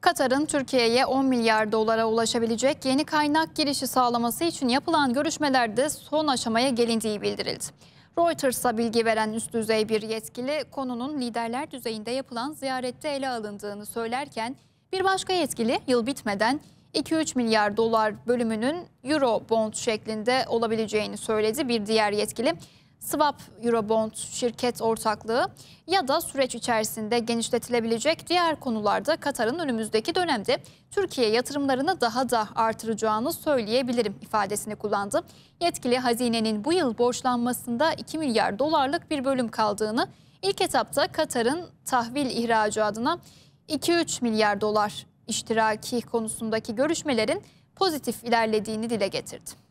Katar'ın Türkiye'ye 10 milyar dolara ulaşabilecek yeni kaynak girişi sağlaması için yapılan görüşmelerde son aşamaya gelindiği bildirildi. Reuters'a bilgi veren üst düzey bir yetkili konunun liderler düzeyinde yapılan ziyarette ele alındığını söylerken bir başka yetkili yıl bitmeden 2-3 milyar dolar bölümünün euro bond şeklinde olabileceğini söyledi. Bir diğer yetkili swap eurobond şirket ortaklığı ya da süreç içerisinde genişletilebilecek diğer konularda Katar'ın önümüzdeki dönemde Türkiye yatırımlarını daha da artıracağını söyleyebilirim ifadesini kullandı. Yetkili hazinenin bu yıl borçlanmasında 2 milyar dolarlık bir bölüm kaldığını, ilk etapta Katar'ın tahvil ihracı adına 2-3 milyar dolar iştiraki konusundaki görüşmelerin pozitif ilerlediğini dile getirdi.